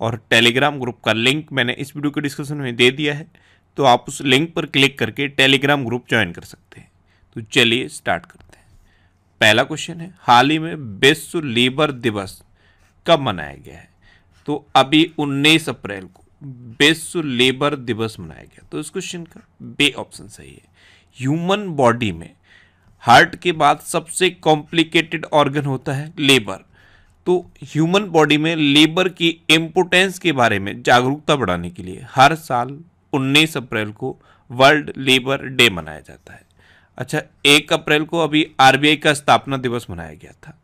और Telegram group का link मैंने इस वीडियो के डिस्क्रिप्शन में दे दिया है तो आप उस लिंक पर क्लिक करके टेलीग्राम ग्रुप ज्वाइन कर सकते हैं तो चलिए स्टार्ट करते हैं पहला क्वेश्चन है हाल ही में विश्व लेबर दिवस कब मनाया गया है तो अभी 19 अप्रैल को विश्व लेबर दिवस मनाया गया तो इस क्वेश्चन का बे ऑप्शन सही है ह्यूमन बॉडी में हार्ट के बाद सबसे कॉम्प्लिकेटेड ऑर्गन होता है लेबर तो ह्यूमन बॉडी में लेबर की इम्पोर्टेंस के बारे में जागरूकता बढ़ाने के लिए हर साल 19 अप्रैल को वर्ल्ड लेबर डे मनाया जाता है अच्छा एक अप्रैल को अभी आरबीआई का स्थापना दिवस मनाया गया था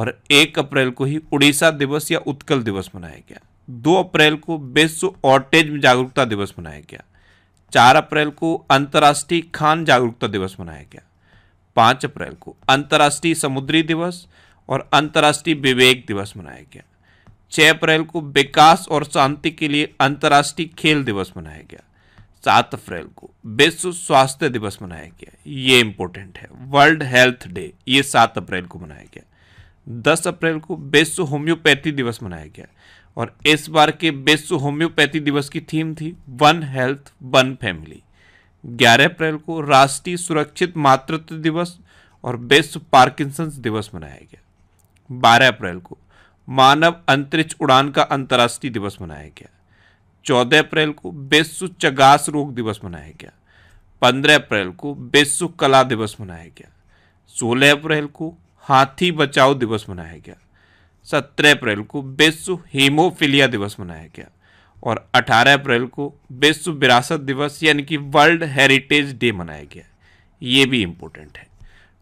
और एक अप्रैल को ही उड़ीसा दिवस या उत्कल दिवस मनाया गया दो अप्रैल को विश्व ऑटेज जागरूकता दिवस मनाया गया चार अप्रैल को अंतर्राष्ट्रीय खान जागरूकता दिवस मनाया गया पाँच अप्रैल को अंतर्राष्ट्रीय समुद्री दिवस और अंतर्राष्ट्रीय विवेक दिवस मनाया गया छः अप्रैल को विकास और शांति के लिए अंतर्राष्ट्रीय खेल दिवस मनाया गया सात अप्रैल को विश्व स्वास्थ्य दिवस मनाया गया ये इम्पोर्टेंट है वर्ल्ड हेल्थ डे ये सात अप्रैल को मनाया गया दस अप्रैल को विश्व होम्योपैथी दिवस मनाया गया और इस बार के विश्व होम्योपैथी दिवस की थीम थी वन हेल्थ वन फैमिली ग्यारह अप्रैल को राष्ट्रीय सुरक्षित मातृत्व दिवस और विश्व पार्किंसंस दिवस मनाया गया 12 अप्रैल को मानव अंतरिक्ष उड़ान का अंतर्राष्ट्रीय दिवस मनाया गया 14 अप्रैल को विश्व चगास रोग दिवस मनाया गया 15 अप्रैल को विश्व कला दिवस मनाया गया 16 अप्रैल को हाथी बचाओ दिवस मनाया गया 17 अप्रैल को विश्व हीमोफिलिया दिवस मनाया गया और 18 अप्रैल को विश्व विरासत दिवस यानी कि वर्ल्ड हेरिटेज डे मनाया गया ये भी इम्पोर्टेंट है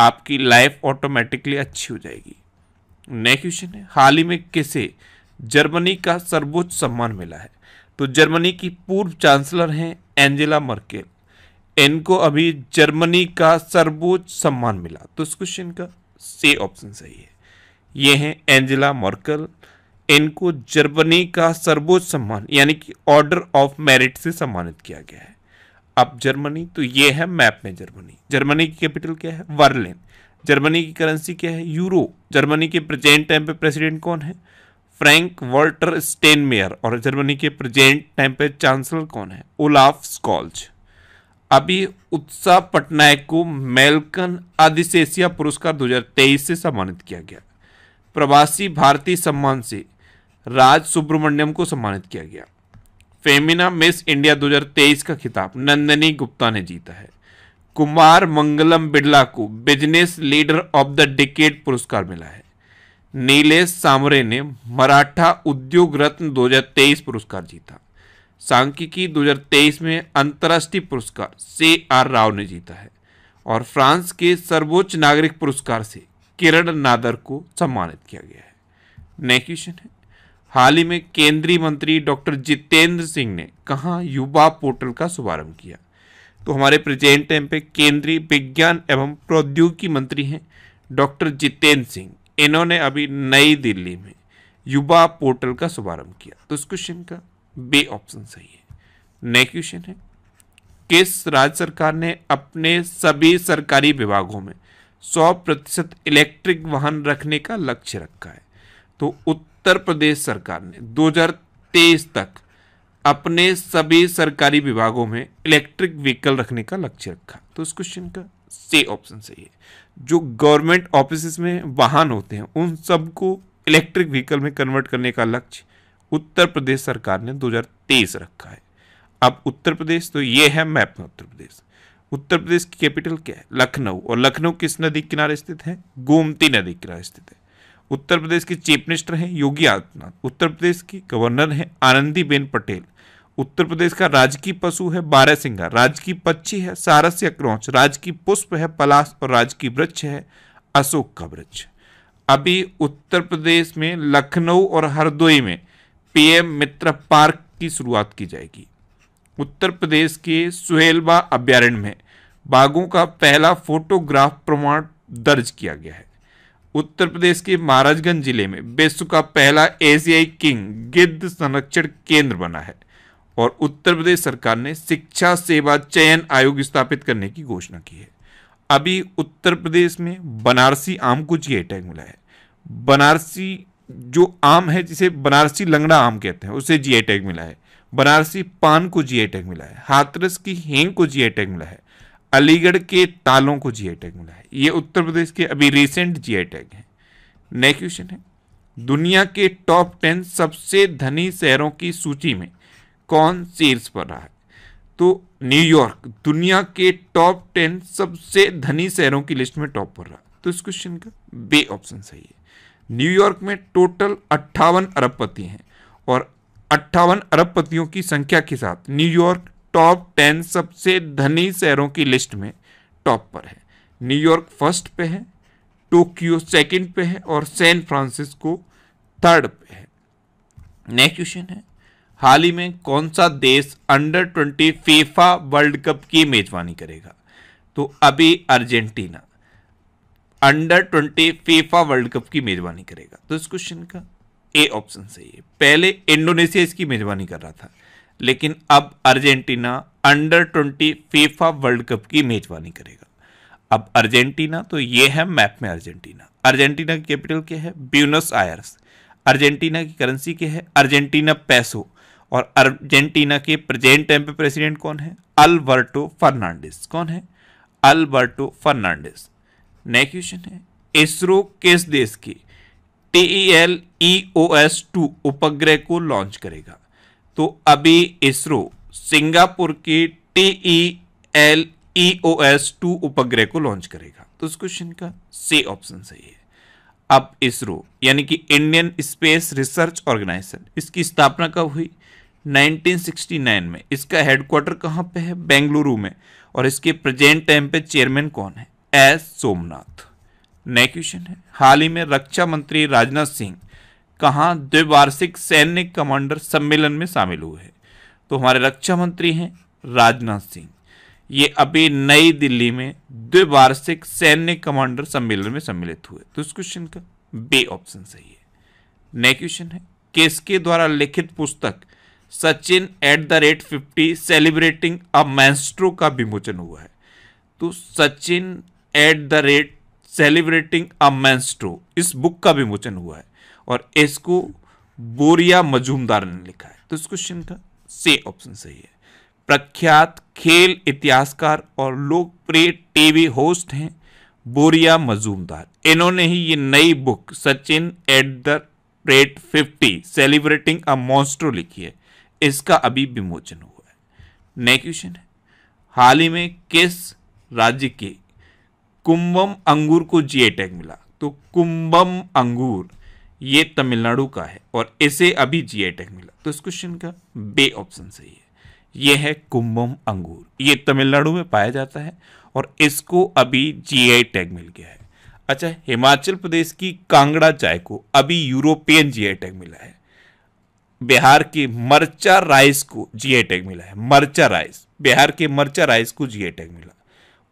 आपकी लाइफ ऑटोमेटिकली अच्छी हो जाएगी नेक्स्ट क्वेश्चन है हाल ही में किसे जर्मनी का सर्वोच्च सम्मान मिला है तो जर्मनी की पूर्व चांसलर हैं एंजेला मर्केल इनको अभी जर्मनी का सर्वोच्च सम्मान मिला तो इस क्वेश्चन का से ऑप्शन सही है ये हैं एंजेला मर्कल इनको जर्मनी का सर्वोच्च सम्मान यानी कि ऑर्डर ऑफ मेरिट से सम्मानित किया गया है अब जर्मनी तो ये है मैप में जर्मनी जर्मनी की कैपिटल क्या है वर्लिन जर्मनी की करेंसी क्या है यूरो जर्मनी के प्रेजेंट टाइम पे प्रेसिडेंट कौन है फ्रैंक वॉल्टर स्टेनमेयर और जर्मनी के प्रेजेंट टाइम पे चांसलर कौन है ओलाफ स्कॉल्च अभी उत्साह पटनायक को मेलकन आदिशेसिया पुरस्कार 2023 से सम्मानित किया गया प्रवासी भारतीय सम्मान से राज सुब्रमण्यम को सम्मानित किया गया फेमिना मिस इंडिया 2023 का खिताब नंदनी गुप्ता ने जीता है कुमार मंगलम बिड़ला को business leader of the decade पुरस्कार मिला है नीलेश सामरे ने मराठा उद्योग रत्न 2023 पुरस्कार जीता सांख्यिकी 2023 में अंतर्राष्ट्रीय पुरस्कार से आर राव ने जीता है और फ्रांस के सर्वोच्च नागरिक पुरस्कार से किरण नादर को सम्मानित किया गया है नेक्स्ट क्वेश्चन है हाल ही में केंद्रीय मंत्री डॉक्टर जितेंद्र सिंह ने कहा युवा पोर्टल का शुभारंभ किया तो हमारे प्रेजेंट टाइम पे केंद्रीय विज्ञान एवं प्रौद्योगिकी मंत्री हैं डॉक्टर जितेंद्र सिंह इन्होंने अभी नई दिल्ली में युवा पोर्टल का शुभारंभ किया तो इस क्वेश्चन का बे ऑप्शन सही है नेक्स्ट क्वेश्चन है किस राज्य सरकार ने अपने सभी सरकारी विभागों में सौ प्रतिशत इलेक्ट्रिक वाहन रखने का लक्ष्य रखा है तो उत्तर उत्तर प्रदेश सरकार ने 2023 तक अपने सभी सरकारी विभागों में इलेक्ट्रिक व्हीकल रखने का लक्ष्य रखा तो इस क्वेश्चन का से ऑप्शन सही है जो गवर्नमेंट ऑफिस में वाहन होते हैं उन सबको इलेक्ट्रिक व्हीकल में कन्वर्ट करने का लक्ष्य उत्तर प्रदेश सरकार ने 2023 रखा है अब उत्तर प्रदेश तो ये है मैप में उत्तर प्रदेश उत्तर प्रदेश की कैपिटल क्या है लखनऊ और लखनऊ किस नदी किनारे स्थित है गोमती नदी किनारे स्थित है उत्तर प्रदेश के चीफ मिनिस्टर हैं योगी आदित्यनाथ उत्तर प्रदेश की गवर्नर हैं आनंदीबेन पटेल उत्तर प्रदेश का राजकीय पशु है बारह सिंगा राजकीय पक्षी है सारस या क्रौच राजकीय पुष्प है पलास और राजकीय वृक्ष है अशोक का वृक्ष अभी उत्तर प्रदेश में लखनऊ और हरदोई में पीएम मित्र पार्क की शुरुआत की जाएगी उत्तर प्रदेश के सुहेलबा अभ्यारण्य में बाघों का पहला फोटोग्राफ प्रमाण दर्ज किया गया है उत्तर प्रदेश के महाराजगंज जिले में विश्व का पहला एशियाई किंग गिद्ध संरक्षण केंद्र बना है और उत्तर प्रदेश सरकार ने शिक्षा सेवा चयन आयोग स्थापित करने की घोषणा की है अभी उत्तर प्रदेश में बनारसी आम को जी टैग मिला है बनारसी जो आम है जिसे बनारसी लंगड़ा आम कहते हैं उसे जी टैग मिला है बनारसी पान को जी टैग मिला है हाथरस की हेंग को जी टैग मिला है अलीगढ़ के तालों को जी टैग मिला है ये उत्तर प्रदेश के अभी रिसेंट जी टैग है नेक्स्ट क्वेश्चन है दुनिया के टॉप टेन सबसे धनी शहरों की सूची में कौन शीर्ष पर रहा है तो न्यूयॉर्क दुनिया के टॉप टेन सबसे धनी शहरों की लिस्ट में टॉप पर रहा तो इस क्वेश्चन का बे ऑप्शन सही है न्यूयॉर्क में टोटल अट्ठावन अरबपति हैं और अट्ठावन अरबपतियों की संख्या के साथ न्यूयॉर्क टॉप टेन सबसे धनी शहरों की लिस्ट में टॉप पर है न्यूयॉर्क फर्स्ट पे है टोक्यो सेकंड पे है और सैन फ्रांसिस्को थर्ड पे है नेक्स्ट क्वेश्चन है हाल ही में कौन सा देश under twenty FIFA World Cup की मेजबानी करेगा तो अभी Argentina under twenty FIFA World Cup की मेजबानी करेगा तो इस क्वेश्चन का ए ऑप्शन सही है पहले इंडोनेशिया इसकी मेजबानी कर रहा था लेकिन अब Argentina under twenty FIFA World Cup की मेजबानी करेगा अब अर्जेंटीना तो ये है मैप में अर्जेंटीना अर्जेंटीना की कैपिटल क्या है ब्यूनस आयर्स अर्जेंटीना की करेंसी क्या है अर्जेंटीना पैसो और अर्जेंटीना के प्रेजेंट टाइम पे प्रेसिडेंट कौन है अलबर्टो फर्नांडिस कौन है अलबर्टो फर्नांडिस नेक्स्ट क्वेश्चन है इसरो किस देश के T E L E O S two उपग्रह को लॉन्च करेगा तो अभी इसरो सिंगापुर की T L E O S two उपग्रह को लॉन्च करेगा तो इस क्वेश्चन का सी ऑप्शन सही है अब इसरो यानी कि इंडियन स्पेस रिसर्च ऑर्गेनाइजेशन इसकी स्थापना कब हुई 1969 में इसका हेडक्वार्टर कहाँ पे है बेंगलुरु में और इसके प्रेजेंट टाइम पे चेयरमैन कौन है एस सोमनाथ नए क्वेश्चन है हाल ही में रक्षा मंत्री राजनाथ सिंह कहाँ द्विवार्षिक सैन्य कमांडर सम्मेलन में शामिल हुए हैं तो हमारे रक्षा मंत्री हैं राजनाथ सिंह ये अभी नई दिल्ली में द्विवार्षिक सैन्य कमांडर सम्मेलन में सम्मिलित हुए तो इस क्वेश्चन का बे ऑप्शन सही है नेक्स्ट क्वेश्चन है किसके द्वारा लिखित पुस्तक Sachin at the rate fifty celebrating a maestro का विमोचन हुआ है तो Sachin at the rate celebrating a maestro इस बुक का विमोचन हुआ है और इसको बोरिया मजूमदार ने लिखा है तो इस क्वेश्चन का से ऑप्शन सही है प्रख्यात खेल इतिहासकार और लोकप्रिय टीवी होस्ट हैं बोरिया मजूमदार इन्होंने ही ये नई book Sachin at the rate fifty celebrating a maestro लिखी है इसका अभी विमोचन हुआ है नेक्स्ट क्वेश्चन है हाल ही में किस राज्य के कुंभम अंगूर को जीए टैग मिला तो कुंभम अंगूर ये तमिलनाडु का है और इसे अभी जी टैग मिला तो इस क्वेश्चन का बे ऑप्शन सही है ये है कुंभम अंगूर ये तमिलनाडु में पाया जाता है और इसको अभी जीआई टैग मिल गया है अच्छा हिमाचल प्रदेश की कांगड़ा चाय को अभी यूरोपियन जीआई टैग मिला है बिहार के मर्चा राइस को जीआई टैग मिला है मर्चा राइस बिहार के मर्चा राइस को जीआई टैग मिला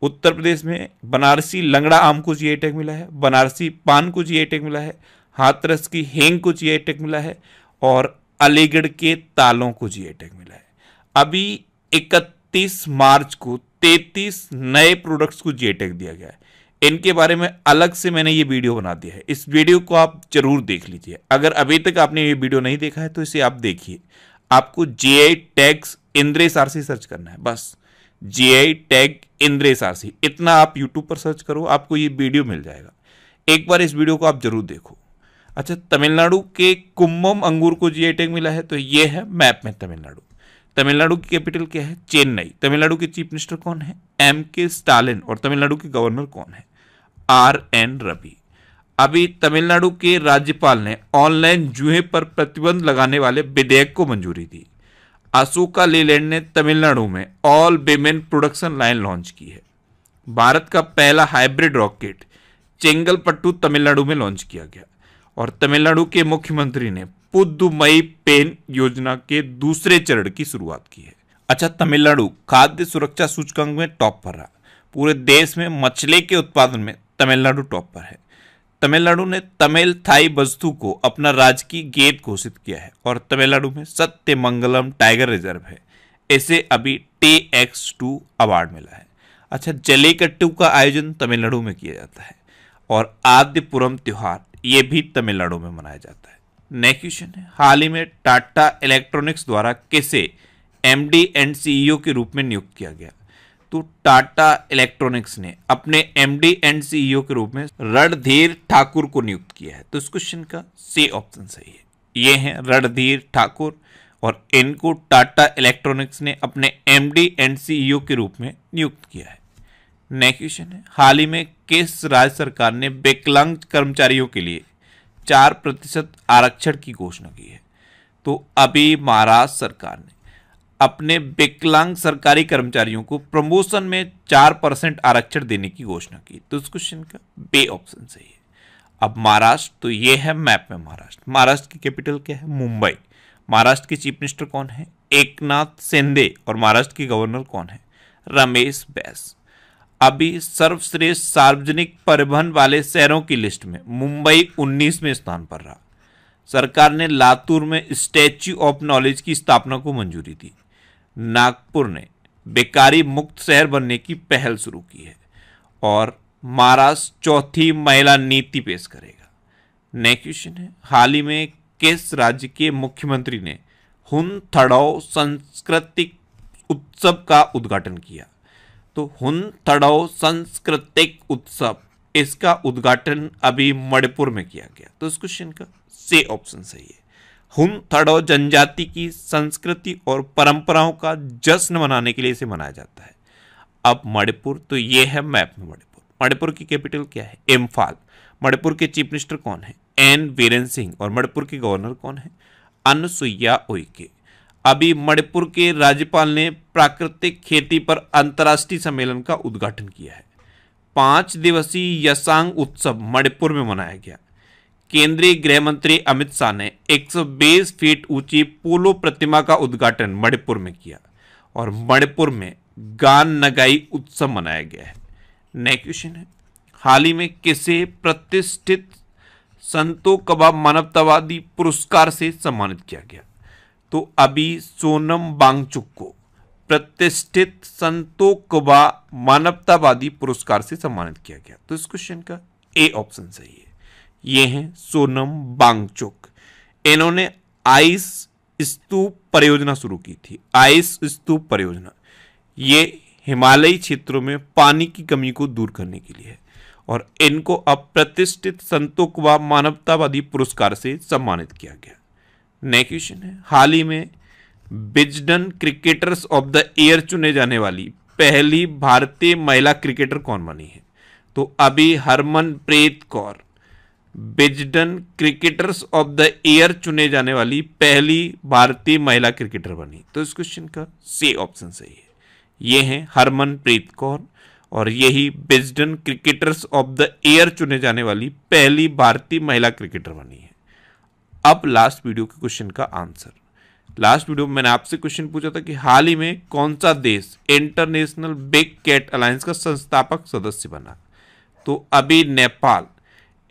उत्तर प्रदेश में बनारसी लंगड़ा आम को जीआई टैग मिला है बनारसी पान को जीआई टैग मिला है हाथरस की हेंग को जी टैग मिला है और अलीगढ़ के तालों को जी टैग मिला है अभी 31 मार्च को 33 नए प्रोडक्ट्स को जी टैग दिया गया है इनके बारे में अलग से मैंने ये वीडियो बना दिया है इस वीडियो को आप जरूर देख लीजिए अगर अभी तक आपने ये वीडियो नहीं देखा है तो इसे आप देखिए आपको J I tags Indresh RC search करना है बस J I tag Indresh RC इतना आप यूट्यूब पर सर्च करो आपको ये वीडियो मिल जाएगा एक बार इस वीडियो को आप जरूर देखो अच्छा तमिलनाडु के कुम्भम अंगूर को जी टैग e मिला है तो ये है मैप में तमिलनाडु तमिलनाडु की कैपिटल क्या है चेन्नई तमिलनाडु के चीफ मिनिस्टर कौन है एम के स्टालिन और तमिलनाडु के गवर्नर कौन है आर एन रवि अभी तमिलनाडु के राज्यपाल ने ऑनलाइन जुहे पर प्रतिबंध लगाने वाले विधेयक को मंजूरी दी अशोका लेलैंड ने तमिलनाडु में all women production line launch की है भारत का पहला हाइब्रिड रॉकेट चेंगलपट्टू तमिलनाडु में लॉन्च किया गया और तमिलनाडु के मुख्यमंत्री ने पुदुमई पेन योजना के दूसरे चरण की शुरुआत की है अच्छा तमिलनाडु खाद्य सुरक्षा सूचकांक में टॉप पर रहा पूरे देश में मछली के उत्पादन में तमिलनाडु टॉप पर है तमिलनाडु ने तमिल थाई वस्तु को अपना राजकीय गेट घोषित किया है और तमिलनाडु में सत्य मंगलम टाइगर रिजर्व है इसे अभी टी एक्स टू अवार्ड मिला है अच्छा जलीकट्टू का आयोजन तमिलनाडु में किया जाता है और आद्यपुरम त्यौहार ये भी तमिलनाडु में मनाया जाता है नेक्स्ट क्वेश्चन है हाल ही में टाटा इलेक्ट्रॉनिक्स द्वारा किसे एमडी एंड सीईओ के रूप में नियुक्त किया गया तो टाटा इलेक्ट्रॉनिक्स ने अपने एमडी एंड सीईओ के रूप में रणधीर ठाकुर को नियुक्त किया है तो इस क्वेश्चन का सी ऑप्शन सही है ये हैं रणधीर ठाकुर और इनको टाटा इलेक्ट्रॉनिक्स ने अपने एमडी एंड सीईओ के रूप में नियुक्त किया है नेक्स्ट क्वेश्चन है हाल ही में किस राज्य सरकार ने विकलांग कर्मचारियों के लिए चार प्रतिशत आरक्षण की घोषणा की है तो अभी महाराष्ट्र सरकार ने अपने विकलांग सरकारी कर्मचारियों को प्रमोशन में चार परसेंट आरक्षण देने की घोषणा की तो इस क्वेश्चन का बे ऑप्शन सही है अब महाराष्ट्र तो ये है मैप में महाराष्ट्र महाराष्ट्र की कैपिटल क्या है मुंबई महाराष्ट्र के चीफ मिनिस्टर कौन है एकनाथ शिंदे और महाराष्ट्र के गवर्नर कौन है रमेश बैस अभी सर्वश्रेष्ठ सार्वजनिक परिवहन वाले शहरों की लिस्ट में मुंबई 19वें स्थान पर रहा सरकार ने लातूर में स्टैच्यू ऑफ नॉलेज की स्थापना को मंजूरी दी नागपुर ने बेकारी मुक्त शहर बनने की पहल शुरू की है और महाराष्ट्र चौथी महिला नीति पेश करेगा नेक्स्ट क्वेश्चन है हाल ही में किस राज्य के मुख्यमंत्री ने हुन थड़ाओ सांस्कृतिक उत्सव का उद्घाटन किया तो तड़ो सांस्कृतिक उत्सव इसका उद्घाटन अभी मणिपुर में किया गया तो इस क्वेश्चन का से ऑप्शन सही है हुनथड़ो जनजाति की संस्कृति और परंपराओं का जश्न मनाने के लिए इसे मनाया जाता है अब मणिपुर तो ये है मैप में मणिपुर मणिपुर की कैपिटल क्या है इम्फाल मणिपुर के चीफ मिनिस्टर कौन है एन वीरेन सिंह और मणिपुर के गवर्नर कौन है अनुसुईया उइके अभी मणिपुर के राज्यपाल ने प्राकृतिक खेती पर अंतर्राष्ट्रीय सम्मेलन का उद्घाटन किया है पाँच दिवसीय यसांग उत्सव मणिपुर में मनाया गया केंद्रीय गृह मंत्री अमित शाह ने एक फीट ऊंची पोलो प्रतिमा का उद्घाटन मणिपुर में किया और मणिपुर में गान नगाई उत्सव मनाया गया है नेक्स्ट क्वेश्चन है हाल ही में किसे प्रतिष्ठित संतो कबाब मानवतावादी पुरस्कार से सम्मानित किया गया तो अभी सोनम बांगचुक को प्रतिष्ठित संतोक व मानवतावादी पुरस्कार से सम्मानित किया गया तो इस क्वेश्चन का ए ऑप्शन सही है ये हैं सोनम बांगचुक इन्होंने आइस स्तूप परियोजना शुरू की थी आइस स्तूप परियोजना ये हिमालयी क्षेत्रों में पानी की कमी को दूर करने के लिए है और इनको अब प्रतिष्ठित संतोक व मानवतावादी पुरस्कार से सम्मानित किया गया नया क्वेश्चन है हाल ही में Wisden cricketers of the year चुने जाने वाली पहली भारतीय महिला क्रिकेटर कौन बनी है तो अभी Harmanpreet Kaur Wisden cricketers of the year चुने जाने वाली पहली भारतीय महिला क्रिकेटर बनी तो इस क्वेश्चन का सी ऑप्शन सही है ये हैं हरमनप्रीत कौर और यही Wisden cricketers of the year चुने जाने वाली पहली भारतीय महिला क्रिकेटर बनी है अब लास्ट वीडियो के क्वेश्चन का आंसर लास्ट वीडियो में मैंने आपसे क्वेश्चन पूछा था कि हाल ही में कौन सा देश इंटरनेशनल बिग कैट अलायंस का संस्थापक सदस्य बना तो अभी Nepal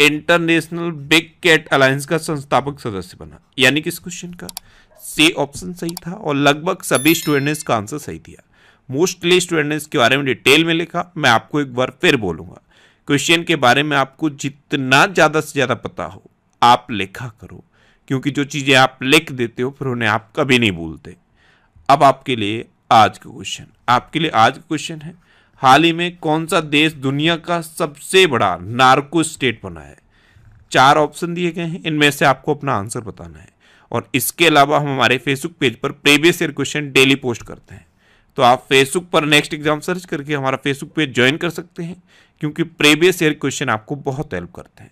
international big cat alliance का संस्थापक सदस्य बना यानी किस क्वेश्चन का से ऑप्शन सही था और लगभग सभी स्टूडेंट ने इसका आंसर सही दिया मोस्टली स्टूडेंट ने इसके बारे में डिटेल में लिखा मैं आपको एक बार फिर बोलूंगा क्वेश्चन के बारे में आपको जितना ज़्यादा से ज़्यादा पता हो आप लिखा करो क्योंकि जो चीज़ें आप लिख देते हो फिर उन्हें आप कभी नहीं भूलते अब आपके लिए आज का क्वेश्चन आपके लिए आज का क्वेश्चन है हाल ही में कौन सा देश दुनिया का सबसे बड़ा नार्को स्टेट बना है चार ऑप्शन दिए गए हैं इनमें से आपको अपना आंसर बताना है और इसके अलावा हम हमारे फेसबुक पेज पर previous year question daily post करते हैं तो आप फेसबुक पर नेक्स्ट एग्जाम सर्च करके हमारा फेसबुक पेज ज्वाइन कर सकते हैं क्योंकि प्रीवियस ईयर क्वेश्चन आपको बहुत हेल्प करते हैं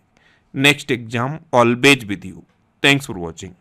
next exam always with you thanks for watching